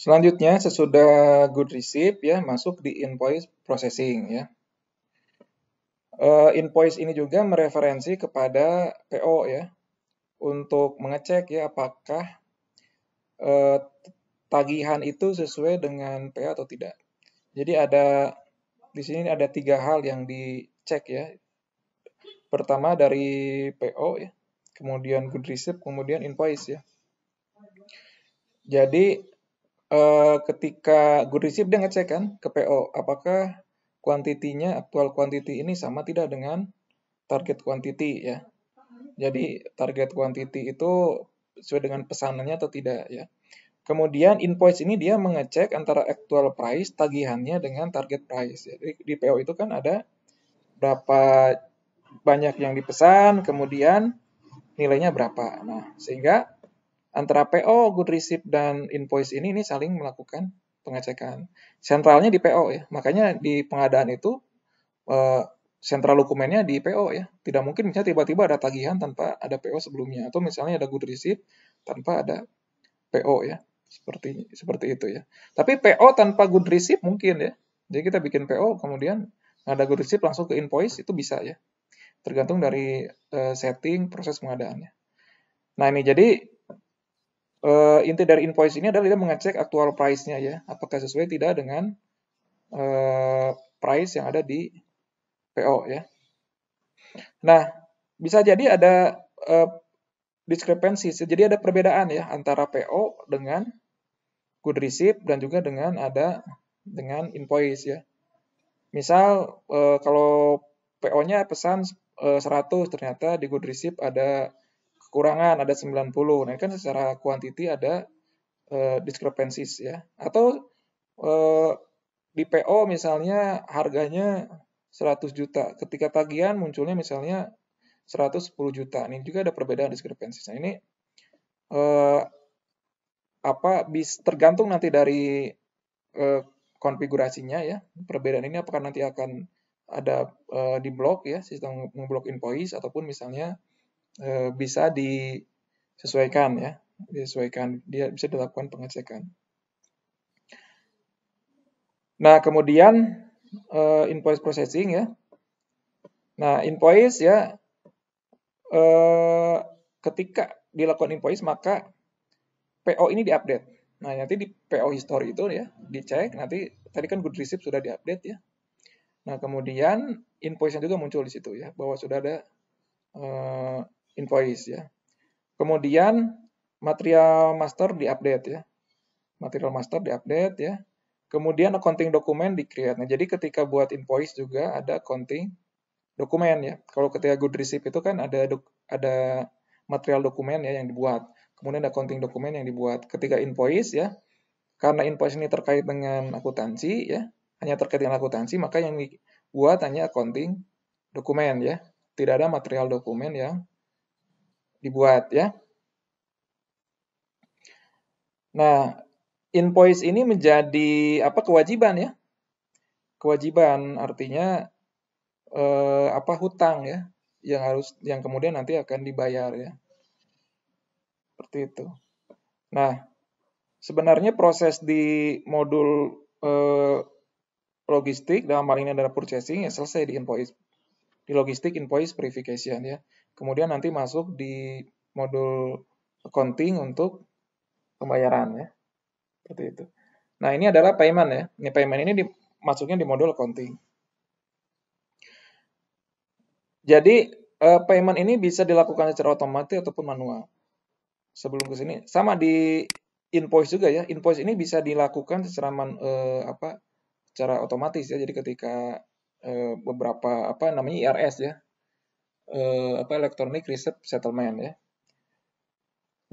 Selanjutnya, sesudah good receipt ya masuk di invoice processing ya. Uh, invoice ini juga mereferensi kepada PO ya untuk mengecek ya apakah uh, tagihan itu sesuai dengan PO atau tidak. Jadi ada di sini ada tiga hal yang dicek ya. Pertama dari PO ya, kemudian good receipt, kemudian invoice ya. Jadi Eh, ketika good receipt dia ngecek kan ke PO apakah kuantitinya aktual quantity ini sama tidak dengan target quantity ya. Jadi target quantity itu sesuai dengan pesanannya atau tidak ya. Kemudian invoice ini dia mengecek antara actual price tagihannya dengan target price. Jadi di PO itu kan ada berapa banyak yang dipesan, kemudian nilainya berapa. Nah, sehingga antara PO, good receipt, dan invoice ini, ini saling melakukan pengecekan. Sentralnya di PO ya, makanya di pengadaan itu eh, sentral dokumennya di PO ya. Tidak mungkin misalnya tiba-tiba ada tagihan tanpa ada PO sebelumnya, atau misalnya ada good receipt tanpa ada PO ya. Seperti, seperti itu ya. Tapi PO tanpa good receipt mungkin ya. Jadi kita bikin PO, kemudian ada good receipt langsung ke invoice, itu bisa ya. Tergantung dari uh, setting proses pengadaannya. Nah ini jadi uh, inti dari invoice ini adalah kita mengecek aktual price-nya ya, apakah sesuai tidak dengan uh, price yang ada di PO ya. Nah, bisa jadi ada uh, discrepancy, jadi ada perbedaan ya antara PO dengan good receipt dan juga dengan ada dengan invoice ya. Misal uh, kalau PO-nya pesan uh, 100 ternyata di good receipt ada kekurangan ada 90. Nah, ini kan secara kuantiti ada uh, discrepancies ya. Atau uh, di PO misalnya harganya 100 juta, ketika tagihan munculnya misalnya 110 juta. Ini juga ada perbedaan discrepancies. Nah, ini uh, apa bis tergantung nanti dari uh, konfigurasinya ya. Perbedaan ini apakah nanti akan ada uh, di blok ya, sistem ngeblok invoice ataupun misalnya Eh, bisa disesuaikan ya, disesuaikan, dia bisa dilakukan pengecekan. Nah, kemudian uh, invoice processing ya. Nah, invoice ya uh, ketika dilakukan invoice maka PO ini diupdate. Nah, nanti di PO history itu ya dicek nanti tadi kan good receipt sudah diupdate ya. Nah, kemudian invoice-nya juga muncul di situ ya bahwa sudah ada uh, invoice ya. Kemudian material master diupdate ya. Material master diupdate ya. Kemudian accounting dokumen di create. Nah, jadi ketika buat invoice juga ada accounting dokumen ya. Kalau ketika good receipt itu kan ada ada material dokumen ya yang dibuat. Kemudian ada accounting dokumen yang dibuat. Ketika invoice ya, karena invoice ini terkait dengan akuntansi ya, hanya terkait dengan akuntansi, maka yang dibuat hanya accounting dokumen ya. Tidak ada material dokumen yang dibuat ya. Nah, invoice ini menjadi apa kewajiban ya? Kewajiban artinya eh, apa hutang ya yang harus yang kemudian nanti akan dibayar ya. Seperti itu. Nah, sebenarnya proses di modul eh, logistik dalam hal ini adalah purchasing ya selesai di invoice di logistik, invoice, verification ya. Kemudian nanti masuk di modul accounting untuk pembayaran ya. Seperti itu. Nah, ini adalah payment ya. Ini payment ini dimasuknya di modul accounting. Jadi, eh, payment ini bisa dilakukan secara otomatis ataupun manual. Sebelum ke sini sama di invoice juga ya. Invoice ini bisa dilakukan secara man, eh, apa? secara otomatis ya. Jadi ketika Eh, beberapa apa namanya IRS ya eh, apa Electronic Receipt Settlement ya.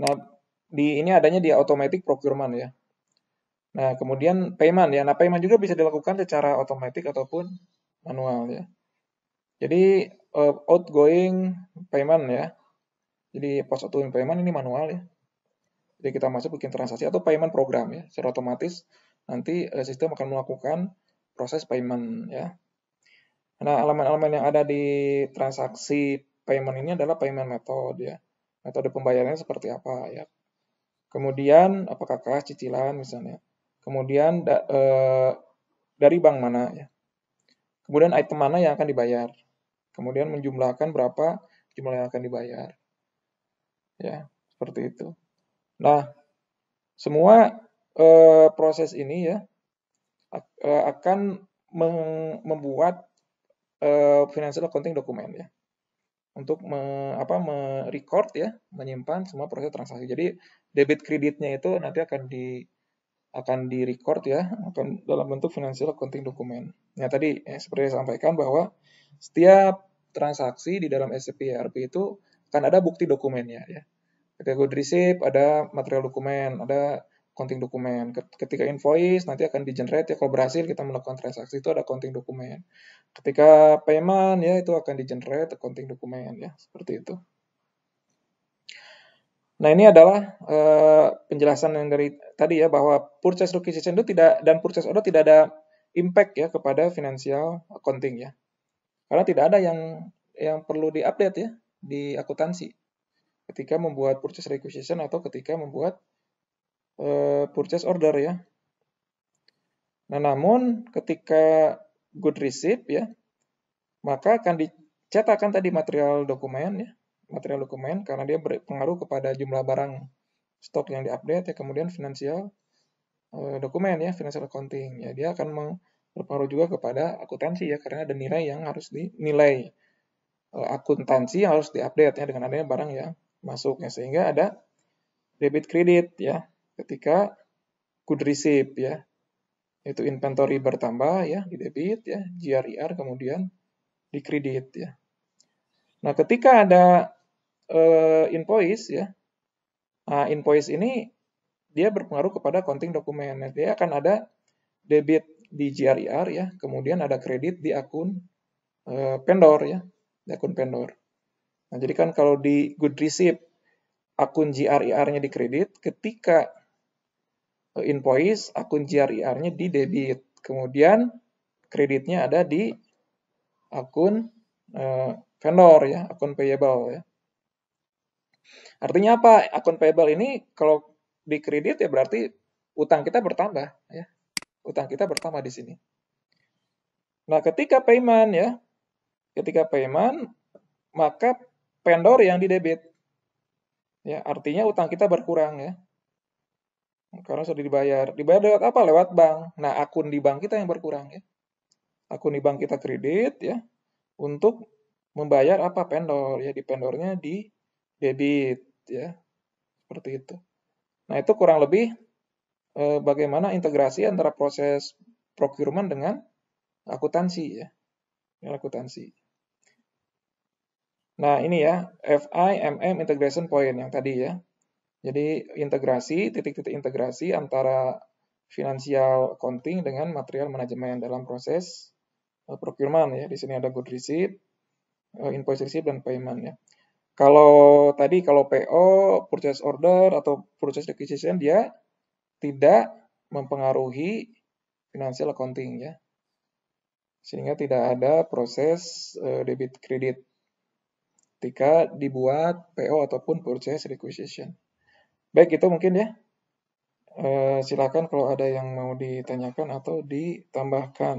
Nah di ini adanya di automatic procurement ya. Nah kemudian payment ya. Nah payment juga bisa dilakukan secara otomatis ataupun manual ya. Jadi eh, outgoing payment ya. Jadi post outgoing payment ini manual ya. Jadi kita masuk bikin transaksi atau payment program ya. Secara otomatis nanti sistem akan melakukan proses payment ya. Nah, elemen-elemen yang ada di transaksi payment ini adalah payment method ya. Metode pembayarannya seperti apa ya. Kemudian apakah cash, cicilan misalnya. Kemudian da, e, dari bank mana ya. Kemudian item mana yang akan dibayar. Kemudian menjumlahkan berapa jumlah yang akan dibayar. Ya, seperti itu. Nah, semua e, proses ini ya eh, akan membuat uh, financial accounting dokumen ya untuk me, apa merecord ya menyimpan semua proses transaksi jadi debit kreditnya itu nanti akan di akan di ya akan dalam bentuk financial accounting dokumen. ya nah, tadi ya, seperti saya sampaikan bahwa setiap transaksi di dalam SCP ERP itu kan ada bukti dokumennya ya. ada good receipt ada material dokumen, ada konting dokumen. Ketika invoice nanti akan di generate ya kalau berhasil kita melakukan transaksi itu ada konting dokumen. Ketika payment ya itu akan di generate konting dokumen ya seperti itu. Nah ini adalah uh, penjelasan yang dari tadi ya bahwa purchase requisition itu tidak dan purchase order tidak ada impact ya kepada financial accounting ya. Karena tidak ada yang yang perlu diupdate ya di akuntansi ketika membuat purchase requisition atau ketika membuat Eh, purchase order ya. Nah, namun ketika good receipt ya, maka akan dicetakkan tadi material dokumen ya, material dokumen karena dia berpengaruh kepada jumlah barang stok yang diupdate ya, kemudian finansial eh, dokumen ya, financial accounting ya, dia akan berpengaruh juga kepada akuntansi ya karena ada nilai yang harus dinilai eh, akuntansi yang harus diupdate ya dengan adanya barang yang masuknya sehingga ada debit kredit ya ketika good receipt ya itu inventory bertambah ya di debit ya GRIR e kemudian di kredit ya nah ketika ada uh, invoice ya nah, invoice ini dia berpengaruh kepada konting dokumen dia akan ada debit di GRIR e ya kemudian ada kredit di akun uh, eh, vendor ya di akun vendor nah jadi kan kalau di good receipt akun GRIR-nya e dikredit ketika invoice, akun grir nya di debit. Kemudian kreditnya ada di akun uh, vendor ya, akun payable ya. Artinya apa? Akun payable ini kalau di kredit ya berarti utang kita bertambah ya. Utang kita bertambah di sini. Nah, ketika payment ya, ketika payment maka vendor yang di debit. Ya, artinya utang kita berkurang ya karena sudah dibayar. Dibayar lewat apa? Lewat bank. Nah, akun di bank kita yang berkurang ya. Akun di bank kita kredit ya untuk membayar apa pendor ya di pendornya di debit ya. Seperti itu. Nah, itu kurang lebih eh, bagaimana integrasi antara proses procurement dengan akuntansi ya. Dengan akuntansi. Nah, ini ya, FIMM integration point yang tadi ya. Jadi integrasi, titik-titik integrasi antara financial accounting dengan material manajemen dalam proses eh, procurement ya. Di sini ada good receipt, eh, invoice receipt dan payment ya. Kalau tadi kalau PO, purchase order atau purchase requisition dia tidak mempengaruhi financial accounting ya. Sehingga tidak ada proses eh, debit kredit ketika dibuat PO ataupun purchase requisition. Baik, itu mungkin ya. Eh, silakan kalau ada yang mau ditanyakan atau ditambahkan.